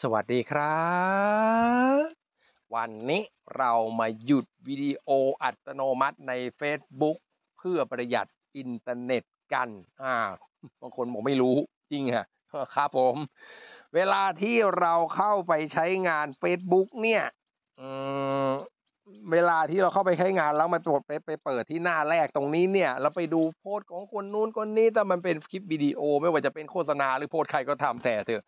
สวัสดีครับ วันนี้เรามาหยุดวิดีโออัตโนมัติใน Facebook เพื่อประหยัดอินเทอร์เน็ตกัน อ่าบางคนบอกไม่รู้จริงฮะครับผม เวลาที่เราเข้าไปใช้งาน Facebook เนี่ยเวลาที่เราเข้าไปใช้งานแล้วมาตรวจไปไปเปิดที่หน้าแรกตรงนี้ เนี่ย เราไปดูโพสของคนนู้นคนนี้แต่มันเป็นคลิปวิดีโอ ไม่ว่าจะเป็นโฆษณาหรือโพสใครก็ทำแต่เถอะ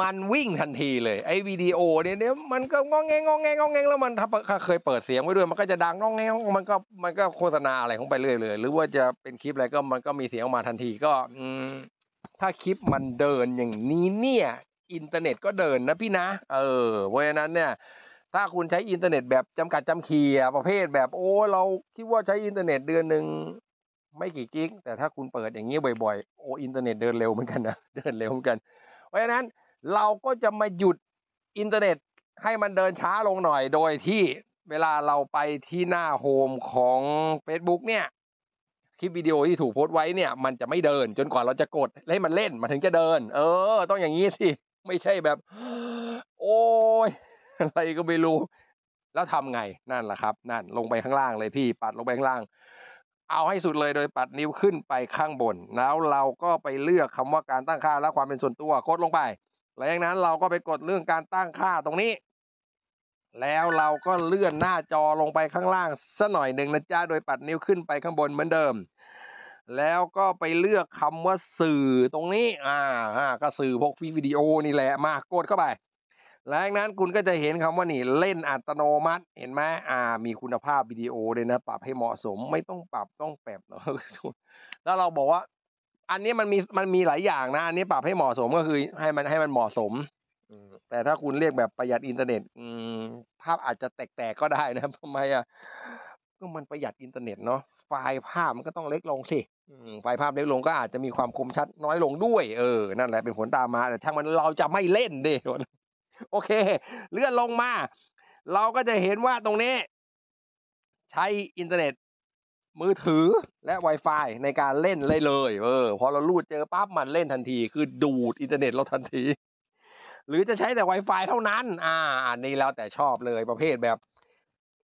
มันวิ่งทันทีเลยไอ้วิดีโอเนี่ยเนี่ยมันก็งองแงงองแงงองแงแล้วมันถ้าเคยเปิดเสียงไว้ด้วย มันก็จะดังงองแงง มันก็มันก็โฆษณาอะไรของไปเรื่อยเลยหรือว่าจะเป็นคลิปอะไรก็มันก็มีเสียงออกมาทันทีก็ อืมถ้าคลิปมันเดินอย่างนี้เนี่ย อินเทอร์เน็ตก็เดินนะพี่นะ เออเพราะฉะนั้นเนี่ย ถ้าคุณใช้อินเทอร์เน็ตแบบจำกัดจำเขียประเภทแบบโอ้เราคิดว่าใช้อินเทอร์เน็ตเดือนหนึ่งไม่กี่กิกแต่ถ้าคุณเปิดอย่างนี้บ่อยๆโอ้อินเทอร์เน็ตเดินเร็วเหมือนกันนะเดินเร็วเหมือนกันเพราะฉะนั้นเราก็จะมาหยุดอินเทอร์เน็ตให้มันเดินช้าลงหน่อยโดยที่เวลาเราไปที่หน้าโฮมของ Facebook เนี่ยคลิปวิดีโอที่ถูกโพสต์ไว้เนี่ย มันจะไม่เดินจนกว่าเราจะกดให้มันเล่นมันถึงจะเดิน เออ ต้องอย่างนี้สิ ไม่ใช่แบบ โอ้ยอะไรก็ไม่รู้ แล้วทำไงนั่นแหละครับ นั่นลงไปข้างล่างเลยพี่ปัดลงไปข้างล่าง เอาให้สุดเลยโดยปัดนิ้วขึ้นไปข้างบน แล้ว เราก็ไปเลือกคำว่าการตั้งค่า และความเป็นส่วนตัวกดลงไปหลังจากนั้นเราก็ไปกดเรื่องการตั้งค่าตรงนี้ แล้วเราก็เลื่อนหน้าจอลงไปข้างล่างสักหน่อยหนึ่งนะจ๊ะ โดยปัดนิ้วขึ้นไปข้างบนเหมือนเดิม แล้วก็ไปเลือกคำว่าสื่อตรงนี้ อ่า ก็สื่อพวกวิดีโอนี่แหละ มากดเข้าไปหลังนั้นคุณก็จะเห็นคำว่านี่เล่นอัตโนมัติ เห็นไหมอ่า มีคุณภาพวิดีโอเลยนะ ปรับให้เหมาะสม ไม่ต้องปรับต้องแปบเนาะแล้วเราบอกว่าอันนี้มันมีมันมีหลายอย่างนะอันนี้ปรับให้เหมาะสมก็คือ ให้มันให้มันเหมาะสมแต่ถ้าคุณเรียกแบบประหยัดอินเทอร์เน็ตภาพอาจจะแตก ๆ ก็ได้นะทำไมอ่ะก็มันประหยัดอินเทอร์เน็ตเนาะไฟล์ภาพมันก็ต้องเล็กลงสิไฟล์ภาพเล็กลงก็อาจจะมีความคมชัดน้อยลงด้วย เออนั่นแหละเป็นผลตามมาแต่ทั้งมันเราจะไม่เล่นด้โอเค เลื่อนลงมาเราก็จะเห็นว่าตรงนี้ ใช้อินเทอร์เน็ตมือถือและ Wi-Fi ในการเล่นเลยเลย เออพอเราลูดเจอปั๊บมันเล่นทันทีคือดูดอินเทอร์เน็ตเราทันที หรือจะใช้แต่ Wi-Fi เท่านั้น อ่าอันนี้แล้วแต่ชอบเลยประเภทแบบ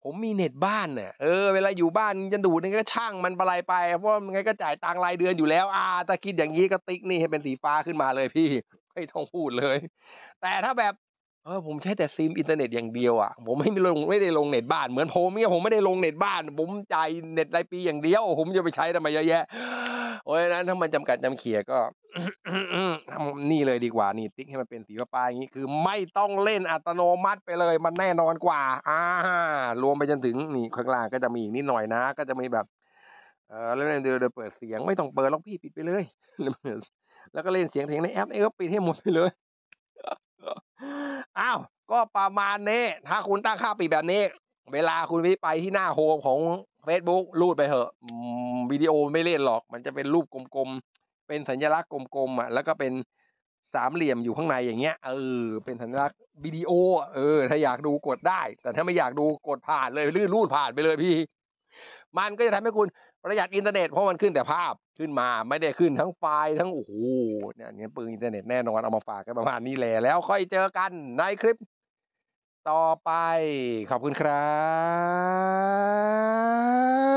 ผมมีเน็ตบ้านเนี่ยเออเวลาอยู่บ้านจะดูดนี่ก็ช่างมันปลายไปเพราะมันไงก็จ่ายตังรายเดือนอยู่แล้ว อ่าถ้าคิดอย่างนี้ก็ติ๊กนี่ ให้เป็นสีฟ้าขึ้นมาเลยพี่ไม่ต้องพูดเลย แต่ถ้าแบบเออผมใช้แต่ซิมอินเทอร์เน็ตอย่างเดียวอ่ะผมไม่ได้ลงไม่ได้ลงเน็ตบ้านเหมือนผมเนี่ยผมไม่ได้ลงเน็ตบ้าน ผมจ่ายเน็ตรายปีอย่างเดียว ผมจะไปใช้ทำไมเยอะแยะ โอ้ยะนั้นถ้ามันจำกัดจำเขียก็ทานี่เลยดีกว่านี่ติ๊กให้มันเป็นสีฟ้าอย่างนี้คือไม่ต้องเล่นอัตโนมัติไปเลยมันแน่นอนกว่าอ่ารวมไปจนถึงนี่ข้างล่างก็จะมีอีกนิดหน่อยนะ ก็จะมีแบบเออเล่นเดี๋ยวเปิดเสียงไม่ต้องเปิดล็อกพี่ปิดไปเลยแล้วก็เล่นเสียงเพลงในแอปเองก็ปิดให้หมดไปเลยอ้าว ก็ประมาณนี้ ถ้าคุณตั้งค่าปิดแบบนี้ เวลาคุณไปที่หน้าโฮมของ Facebook รูดไปเถอะ วิดีโอไม่เล่นหรอก มันจะเป็นรูปกลมๆเป็นสัญลักษณ์กลมๆอ่ะ แล้วก็เป็นสามเหลี่ยมอยู่ข้างในอย่างเงี้ย เออ เป็นสัญลักษณ์วิดีโอ เออ ถ้าอยากดูกดได้ แต่ถ้าไม่อยากดูกดผ่านเลยลื่นรูดผ่านไปเลยพี่ มันก็จะทำให้คุณประหยัดอินเทอร์เน็ตเพราะมันขึ้นแต่ภาพ ขึ้นมาไม่ได้ขึ้นทั้งไฟล์ทั้งโอ้โหเนี่ยนี่ปืนอินเทอร์เน็ตแน่นอนเอามาฝากกันประมาณนี้แหละแล้ว ค่อยเจอกันในคลิป ต่อไป ขอบคุณครับ